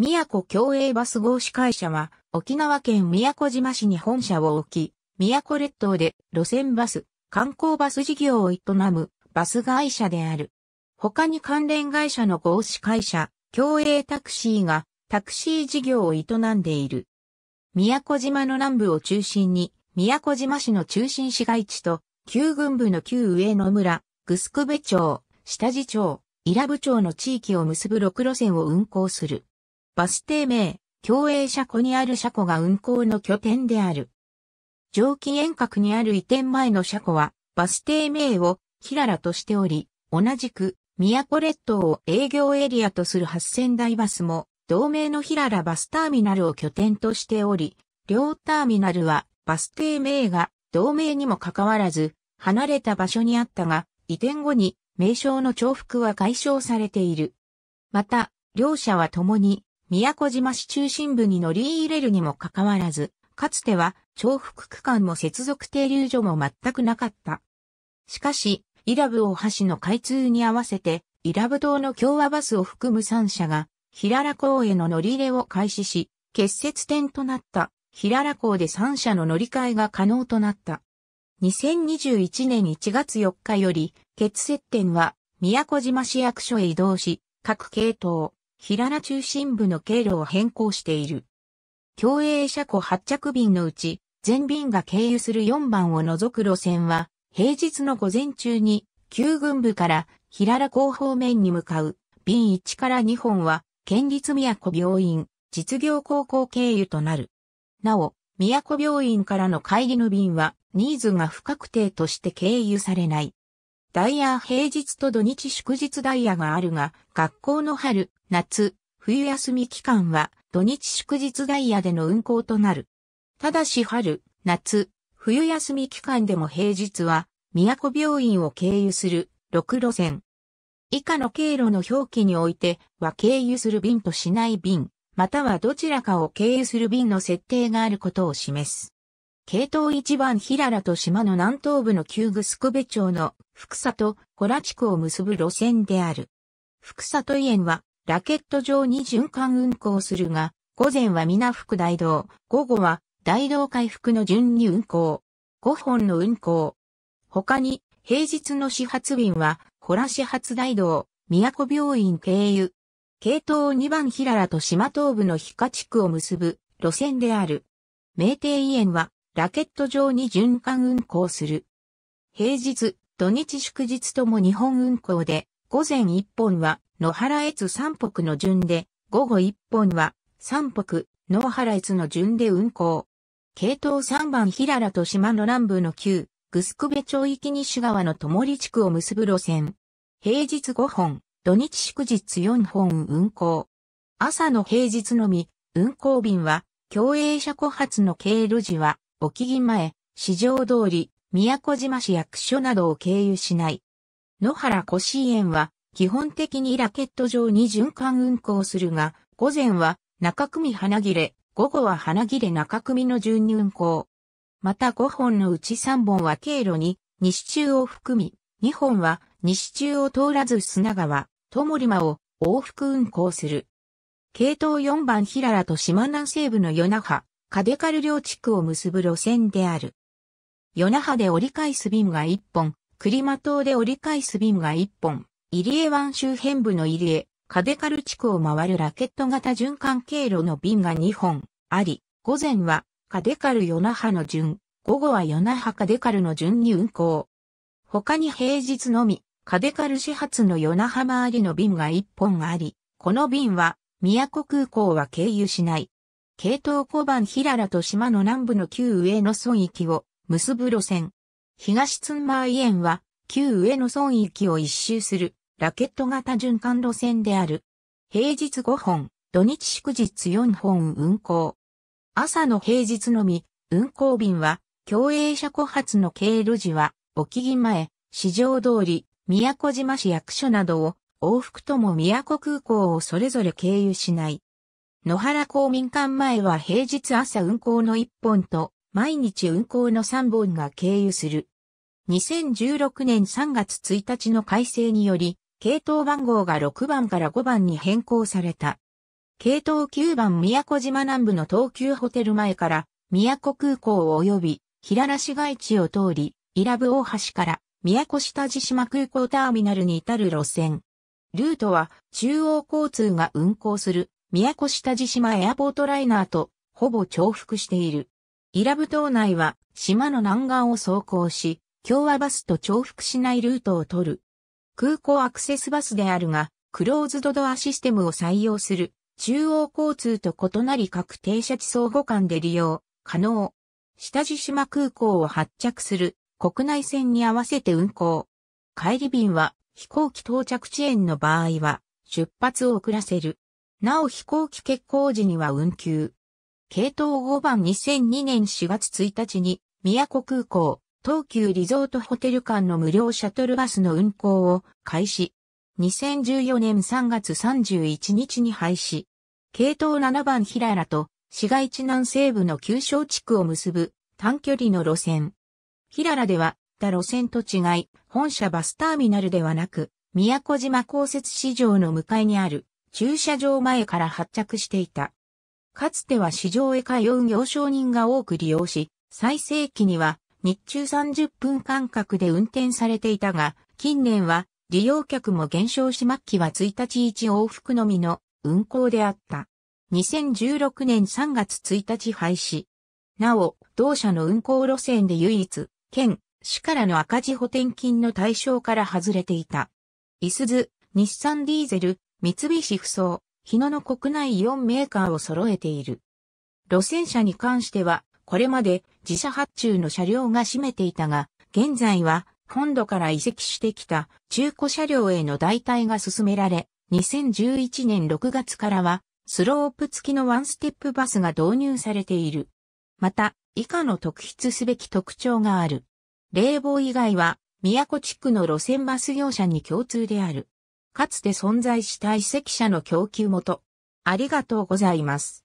宮古共栄バス合資会社は、沖縄県宮古島市に本社を置き、宮古列島で路線バス、観光バス事業を営むバス会社である。他に関連会社の合資会社、共栄タクシーがタクシー事業を営んでいる。宮古島の南部を中心に、宮古島市の中心市街地と、旧軍部の旧上野村、ぐすくべ町、下地町、伊良部町の地域を結ぶ6路線を運行する。バス停名、共栄車庫にある車庫が運行の拠点である。蒸気遠隔にある移転前の車庫は、バス停名をキララとしており、同じく、宮古列島を営業エリアとする8000台バスも、同名のヒララバスターミナルを拠点としており、両ターミナルはバス停名が同名にもかかわらず、離れた場所にあったが、移転後に名称の重複は解消されている。また、両者は共に宮古島市中心部に乗り入れるにもかかわらず、かつては重複区間も接続停留所も全くなかった。しかし、伊良部大橋の開通に合わせて、伊良部島の共和バスを含む3社が、平良港への乗り入れを開始し、結節点となった平良港で3社の乗り換えが可能となった。2021年1月4日より、結節点は宮古島市役所へ移動し、各系統、平良中心部の経路を変更している。共栄車庫発着便のうち、全便が経由する4番を除く路線は、平日の午前中に、旧軍部から平良港方面に向かう、便1から2本は、県立宮古病院、実業高校経由となる。なお、宮古病院からの帰りの便は、ニーズが不確定として経由されない。ダイヤ平日と土日祝日ダイヤがあるが、学校の春、夏、冬休み期間は土日祝日ダイヤでの運行となる。ただし春、夏、冬休み期間でも平日は、都病院を経由する6路線。以下の経路の表記においては経由する便としない便、またはどちらかを経由する便の設定があることを示す。系統一番平良と島の南東部の旧グスクベ町の福里、小良地区を結ぶ路線である。福里園はラケット上に循環運行するが、午前は皆福大道、午後は大道回復の順に運行。5本の運行。他に平日の始発便は、小良始発大道、宮古病院経由。系統2番平良と島東部の日賀地区を結ぶ路線である。名庭園はラケット上に循環運行する。平日、土日祝日とも日本運行で、午前1本は野原越三北の順で、午後1本は三北、野原越の順で運行。系統3番平良と島の南部の旧、グスクベ町域西側の友り地区を結ぶ路線。平日5本、土日祝日4本運行。朝の平日のみ、運行便は、共栄車庫発の経路時は、お木木前、市場通り、宮古島市役所などを経由しない。野原古市園は、基本的にラケット上に循環運行するが、午前は中組花切れ、午後は花切れ中組の順に運行。また5本のうち3本は経路に西中を含み、2本は西中を通らず砂川、ともりまを往復運行する。系統4番平良と島南西部の与那覇、カデカル両地区を結ぶ路線である。ヨナハで折り返す便が1本、クリマ島で折り返す便が1本、入江湾周辺部の入江、カデカル地区を回るラケット型循環経路の便が2本あり、午前はカデカルヨナハの順、午後はヨナハカデカルの順に運行。他に平日のみ、カデカル始発のヨナハ周りの便が1本あり、この便は、宮古空港は経由しない。系統小判平らと島の南部の旧上野村域を結ぶ路線。東津ンマ園は旧上野村域を一周するラケット型循環路線である。平日5本、土日祝日4本運行。朝の平日のみ、運行便は、共栄車庫発の経路時は、沖木前、市場通り、宮古島市役所などを、往復とも宮古空港をそれぞれ経由しない。野原公民館前は平日朝運行の1本と、毎日運行の3本が経由する。2016年3月1日の改正により、系統番号が6番から5番に変更された。系統9番宮古島南部の東急ホテル前から、宮古空港及び、平良市街地を通り、伊良部大橋から、宮古下地島空港ターミナルに至る路線。ルートは中央交通が運行する宮古下地島エアポートライナーとほぼ重複している。伊良部島内は島の南岸を走行し、共和バスと重複しないルートを取る。空港アクセスバスであるが、クローズドドアシステムを採用する。中央交通と異なり各停車地相互間で利用可能。下地島空港を発着する国内線に合わせて運行。帰り便は飛行機到着遅延の場合は出発を遅らせる。なお飛行機欠航時には運休。系統5番2002年4月1日に、宮古空港、東急リゾートホテル間の無料シャトルバスの運行を開始。2014年3月31日に廃止。系統7番平らと市街地南西部の旧小地区を結ぶ短距離の路線。平らでは、他路線と違い、本社バスターミナルではなく、宮古島公設市場の向かいにある駐車場前から発着していた。かつては市場へ通う行商人が多く利用し、最盛期には日中30分間隔で運転されていたが、近年は利用客も減少し末期は1日1往復のみの運行であった。2016年3月1日廃止。なお、同社の運行路線で唯一、県、市からの赤字補填金の対象から外れていた。イスズ、日産ディーゼル、三菱ふそう、日野の国内4メーカーを揃えている。路線車に関しては、これまで自社発注の車両が占めていたが、現在は本土から移籍してきた中古車両への代替が進められ、2011年6月からはスロープ付きのワンステップバスが導入されている。また、以下の特筆すべき特徴がある。冷房以外は、宮古地区の路線バス業者に共通である。かつて存在した遺跡者の供給元。ありがとうございます。